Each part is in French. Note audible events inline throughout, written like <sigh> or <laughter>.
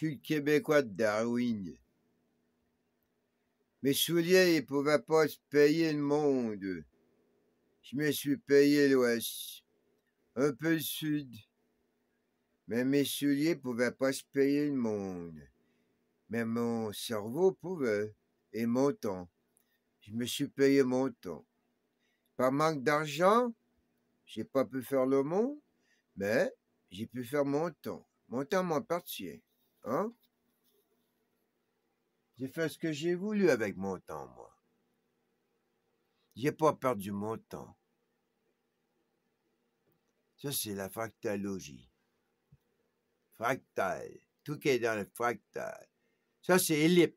fut le Québécois de Darwin. Mes souliers ne pouvaient pas se payer le monde. Je me suis payé l'Ouest, un peu le Sud. Mais mes souliers ne pouvaient pas se payer le monde. Mais mon cerveau pouvait, et mon temps. Je me suis payé mon temps. Par manque d'argent, j'ai pas pu faire le monde, mais j'ai pu faire mon temps. Mon temps m'appartient. Hein? J'ai fait ce que j'ai voulu avec mon temps, moi. J'ai pas perdu mon temps. Ça, c'est la fractalogie. Fractal. Tout qui est dans le fractal. Ça, c'est ellipse.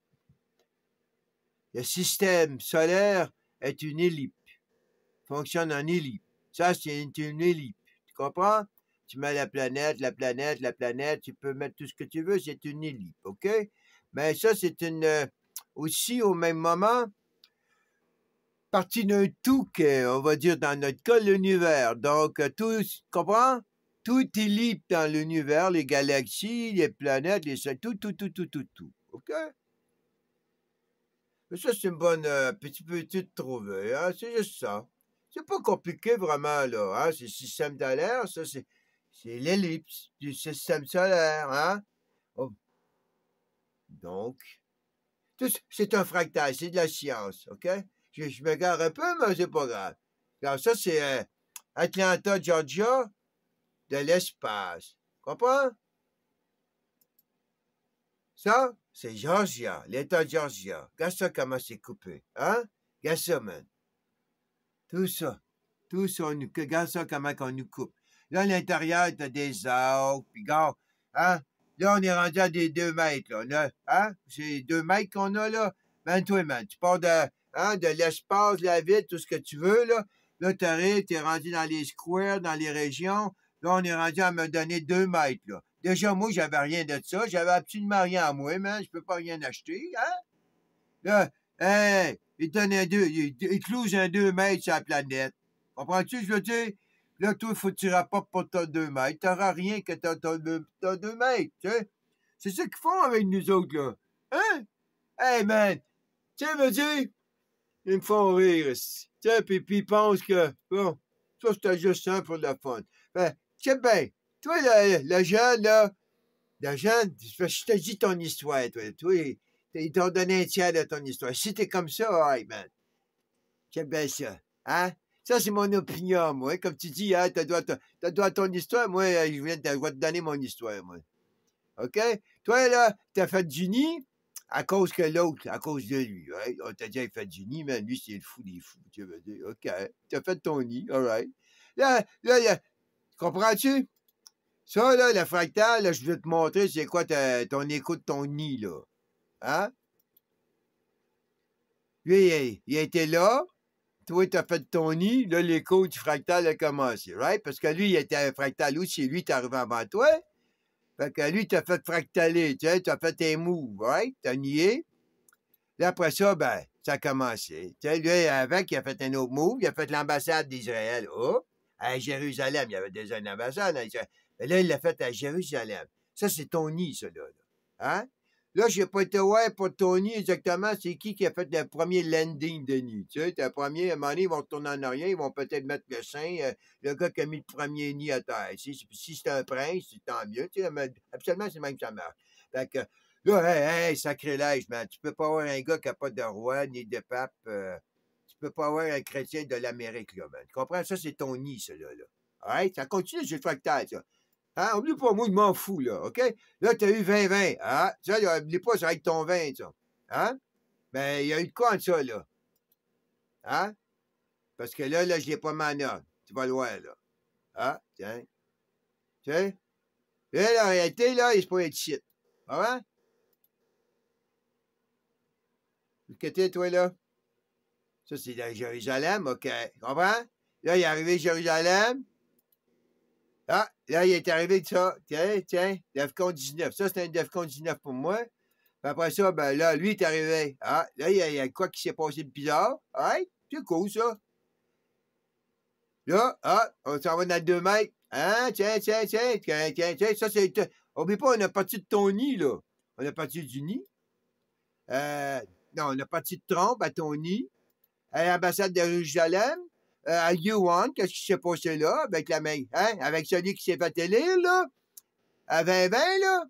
Le système solaire est une ellipse. Fonctionne en ellipse. Ça, c'est une ellipse. Tu comprends? tu mets la planète, la planète, la planète, tu peux mettre tout ce que tu veux, c'est une ellipse, OK? Mais ça, c'est une euh, aussi au même moment partie d'un tout que, on va dire dans notre cas, l'univers. Donc, euh, tout, comprends? Tout est dans l'univers, les galaxies, les planètes, les tout, tout, tout, tout, tout, tout. OK? Mais ça, c'est une bonne euh, petite, petite trouvée, hein? C'est juste ça. C'est pas compliqué vraiment, là, hein? C'est système d'alerte, ça, c'est c'est l'ellipse du système solaire, hein? Oh. Donc, c'est un fractal, c'est de la science, OK? Je, me gare un peu, mais c'est pas grave. Alors ça, c'est euh, Atlanta, Georgia, de l'espace. Comprends? Ça, c'est Georgia, l'État Georgia. Regarde ça comment c'est coupé, hein? Regarde ça, Tout ça. Tout ça, on nous, regarde ça comment on nous coupe. Là, à l'intérieur, t'as des arcs, puis gars, hein? Là, on est rendu à des deux mètres, là. hein? C'est deux mètres qu'on a, là. Ben, toi, man, tu pars hein, de, l'espace, de la ville, tout ce que tu veux, là. Là, t'arrives, t'es rendu dans les squares, dans les régions. Là, on est rendu à me donner deux mètres, là. Déjà, moi, j'avais rien de ça. J'avais absolument rien à moi, man. Je peux pas rien acheter, hein? Là, hey, il donne un deux, il, il un deux mètres sur la planète. Comprends-tu, je veux dire? Là, toi, faut que tu rapportes pour ton 2 mètres. T'auras rien que ton, deux tu sais. C'est ça qu'ils font avec nous autres, là. Hein? Hey, eh, man! Tu sais, me dis, ils me font rire, tu sais, puis, ils pensent que, bon, ça, c'était juste ça pour la fun. Ben, tu sais ben, toi, la, la jeune, là, la jeune, je te dis ton histoire, toi, toi, ils t'ont donné un tiers de ton histoire. Si t'es comme ça, hey, man, tu sais bien ça, hein? Ça, c'est mon opinion, moi. Comme tu dis, hein, t'as droit, à ton histoire, moi, euh, je viens de te donner mon histoire, moi. OK? Toi, là, t'as fait du nid à cause que l'autre, à cause de lui. ouais. On t'a dit, il fait du nid, mais lui, c'est le fou des fous. Tu veux dire, OK, t'as fait ton nid, all right. Là, là, là comprends-tu? Ça, là, le fractal, là, je vais te montrer c'est quoi ton écho ton nid, là. Hein? Lui, il était là, toi, as fait ton nid, là, l'écho du fractal a commencé, right? Parce que lui, il était un fractal aussi, lui, t'es arrivé avant toi. Fait que lui, t'as fait fractaler, tu as fait un move right? as nié. Là, après ça, ben, ça a commencé. Tu sais, lui, avec, il a fait un autre move, il a fait l'ambassade d'Israël, oh, à Jérusalem. Il y avait déjà une ambassade Israël. là, il l'a fait à Jérusalem. Ça, c'est ton nid, ça, là. Hein? Là, je n'ai pas été ouais pour Tony exactement c'est qui qui a fait le premier landing de nid. Tu sais, le premier, à un moment donné, ils vont retourner en arrière, ils vont peut-être mettre le sein, euh, le gars qui a mis le premier nid à terre. Si, si c'est un prince, c'est tant mieux. Tu sais, absolument, c'est même que ça marche. Fait que, là, hey, hey, sacrilège, man. Tu peux pas avoir un gars qui n'a pas de roi ni de pape. tu euh, tu peux pas avoir un chrétien de l'Amérique, là, man. Tu comprends? Ça, c'est ton nid, ça, là. là. Right? Ça continue sur le fractal, ça. Hein? Oublie pas, moi, je m'en fous, là, OK? Là, hein? tu as eu 20-20. Hein? Ça, là, oublie pas, ça va ton 20, ça. Hein? Ben, il y a eu de quoi de ça, là? Hein? Parce que là, là, je l'ai pas mana. Tu vas le voir, là. Hein? tiens. Tu sais? Là, la réalité, là, il se pourrait être shit. Ah quétait t'es, toi, là? Ça, c'est dans Jérusalem, OK. Comprends? Là, il est arrivé Jérusalem. Ah, là, il est arrivé de ça. Tiens, tiens, DEFCON 19. Ça, c'est un DEFCON 19 pour moi. après ça, ben là, lui, il est arrivé. Ah, là, il y, a, quoi qui s'est passé de bizarre. Hein? C'est cool, ça. Là, ah, on s'en va dans deux mètres. Hein? Tiens, tiens, tiens, tiens, tiens, tiens. Ça, c'est. Oublie pas, on a parti de ton nid, là. On a parti du nid. Euh, non, on a parti de trompe à ton nid. À l'ambassade de Jérusalem. Euh, à Yuan, qu'est-ce qui s'est passé là avec la main, hein? Avec celui qui s'est fait élire, là? À 2020, là?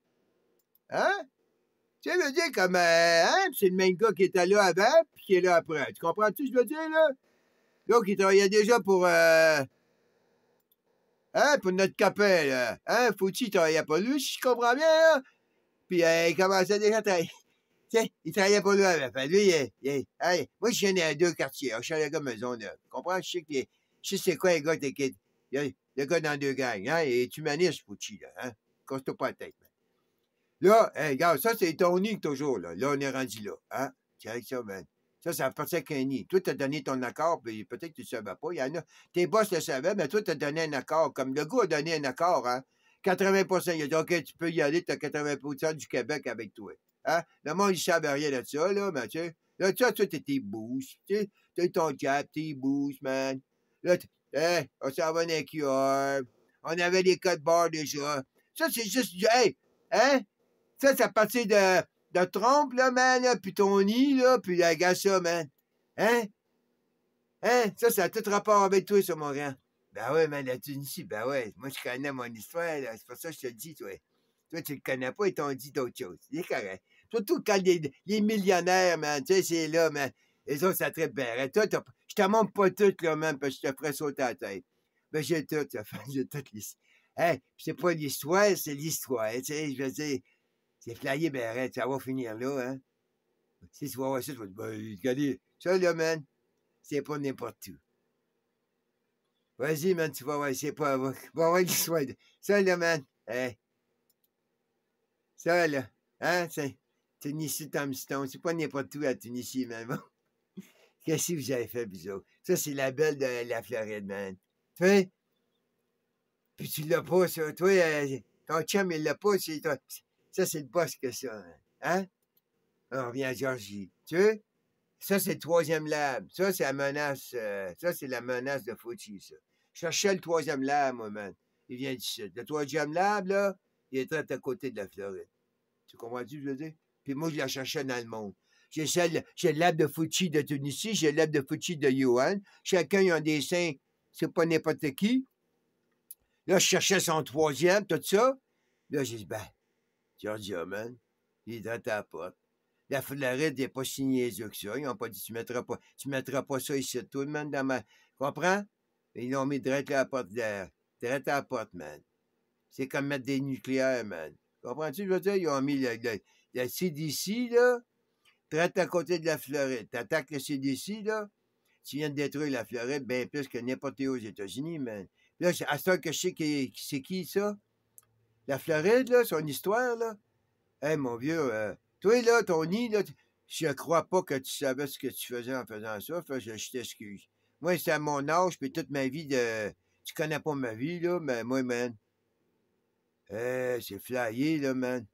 Hein? Tu sais, je veux dire, comme, euh, hein? C'est le même gars qui était là avant, puis qui est là après. Tu comprends-tu ce que je veux dire, là? donc, il travaillait déjà pour, euh, hein? Pour notre capin, là. Hein? Fouti travaillait pas lui, si je comprends bien, là. Puis, euh, il commençait déjà à travailler sais, il travaillait pas loin. avant. lui, il, il, hey, moi, je hein, suis dans deux quartiers. maison. Tu Comprends? Je sais que comprends, je sais c'est quoi, les gars, t'es kid. Le gars dans deux gangs, hein? tu est humaniste, Fouchi, là, hein? Costes-toi pas la tête, Là, regarde, ça, c'est ton nid, toujours, là. Là, on est rendu là, hein? vois ça, Ça, ça appartient qu'un nid. Toi, t'as donné ton accord, puis peut-être que tu le savais pas. Il y en a. Tes boss le savaient, mais toi, t'as donné un accord. Comme le gars a donné un accord, hein? 80 Il a dit, OK, tu peux y aller, t'as 80 du Québec avec toi. Hein? Le monde, ne savait rien de ça, là, mais tu sais. Là, tu sais, t'es tes tu sais. ton cap, tes bouche, man. Là, hey, hein, on s'en va dans QR. On avait les codes barres déjà. Ça, c'est juste du, hey, hein? Ça, c'est à de, de trompe là, man, là, puis nid, là, puis la ça, man. Hein? Hein? Ça, ça a tout rapport avec toi, ça, mon grand. Ben ouais, man, la Tunisie, ben ouais. Moi, je connais mon histoire, là. C'est pour ça que je te dis, toi. Toi, tu le connais pas, et t'en dis d'autres choses. C'est correct. Surtout quand les, les millionnaires, man, tu sais, c'est là, man. Les autres, ça très bien. Toi, je te montre pas tout, là, man, parce que je te ferais sauter la tête. Mais j'ai tout, <laughs> j'ai toutes les... Hey, c'est pas l'histoire, c'est l'histoire, tu sais, je veux dire, c'est flyé, ben, ça va finir là, hein. Si tu vas voir ça, tu vas dire, ben, regardez, ça, là, man, c'est pas n'importe où. Vas-y, man, tu vas voir, c'est pas, va, va voir l'histoire. Ça, là, man, hey. Ça, là, hein, c'est... Tunisie thompson c'est pas n'importe où à Tunisie, maman. <laughs> Qu'est-ce que vous avez fait, bisous? Ça, c'est la belle de la Floride, man. Tu vois? Puis tu l'as pas, ça. Toi, euh, ton chum, il l'a pas. C'est Ça, c'est le boss que ça. Hein? hein? On revient à Georgie. Tu vois? Ça, c'est le troisième lab. Ça, c'est la menace. Euh, ça, c'est la menace de Fauci, ça. Je cherchais le troisième lab, moi, man. Il vient du sud. Le troisième lab, là, il est à côté de la Floride. Tu comprends-tu, je veux dire? Puis moi, je la cherchais dans le monde. J'ai celle, j'ai de Fuji de Tunisie, j'ai l'arbre de Fuji de Yuan. Chacun a un dessin, c'est pas n'importe qui. Là, je cherchais son troisième, tout ça. Là, j'ai dit, ben, George man, il est dans ta porte. La Floride n'est pas signée que ça. Ils n'ont pas dit, tu mettras pas, tu mettras pas ça ici, tout le monde dans ma. Comprends? Ils l'ont mis direct à la porte d'air. Direct à la porte, man. C'est comme mettre des nucléaires, man. Comprends-tu? Je veux dire, ils ont mis les le la CDC, là, traite à côté de la Floride. T'attaques le CDC, là, tu viens de détruire la Floride bien plus que n'importe où aux États-Unis, mais Là, à ce que je sais que c'est qui, ça? La Floride, là, son histoire, là. Hé, mon vieux, euh, toi, là, ton nid, là, je crois pas que tu savais ce que tu faisais en faisant ça, je, t'excuse. Moi, c'est à mon âge, puis toute ma vie de... Tu connais pas ma vie, là, mais moi, man... hé, euh, c'est flyé, là, man.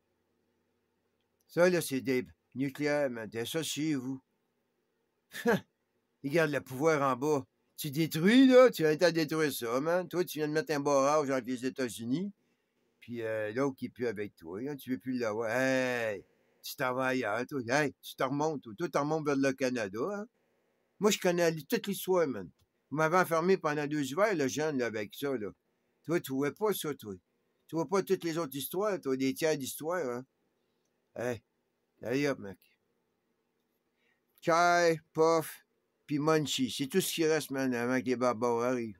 Ça, là, c'est des nucléaires, mais t'es ça chez vous. Hein, Il garde le pouvoir en bas. Tu détruis, là, tu as été à détruire ça, man. Toi, tu viens de mettre un barrage avec les États-Unis, puis euh, l'autre qui est plus avec toi, Tu hein, tu veux plus l'avoir. Hey, tu travailles vas toi. Hey, tu te remontes, toi. Toi, tu remontes vers le Canada, hein. Moi, je connais toute l'histoire, man. Vous m'avez enfermé pendant deux hivers, le jeune, avec ça, là. Toi, tu vois pas ça, toi. Tu vois pas toutes les autres histoires, toi, des tiers d'histoire, hein. Hey, allez hop, mec. Chai, Puff, puis Munchie. C'est tout ce qui reste, man, avant que les barbares arrivent.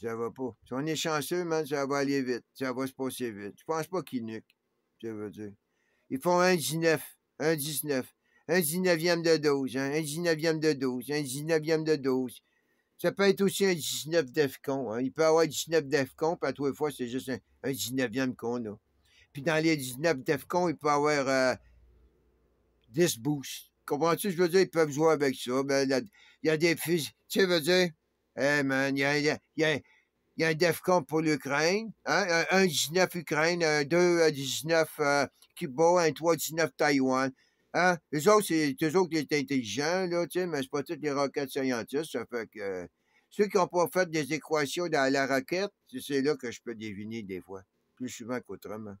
ça va pas. Si on est chanceux, man, ça va aller vite. Ça va se passer vite. Je pense pas qu'ils nuquent. Ça veut dire. Ils font un 19. Un 19. Un 19e de 12. Hein, un 19e de 12. Un 19e de 12. Ça peut être aussi un 19 d'EFCON. Hein. Il peut avoir 19 d'EFCON, puis à trois fois, c'est juste un, 19e qu'on a. Puis dans les 19 DEFCON, il peut avoir 10 euh, boosts. Comprends-tu? Je veux dire, ils peuvent jouer avec ça. Ben, il y a des fusils. Tu sais, veux dire, hey man, il y a, y, a, un DEFCON pour l'Ukraine, hein? un, 19 Ukraine, un 2 19 euh, Cuba, un 3 19 Taïwan. Hein? Les autres, c'est eux autres qui sont intelligents, mais c'est pas toutes les roquettes scientifiques, ça fait que. ceux qui n'ont pas fait des équations dans la roquette, c'est là que je peux deviner des fois, plus souvent qu'autrement.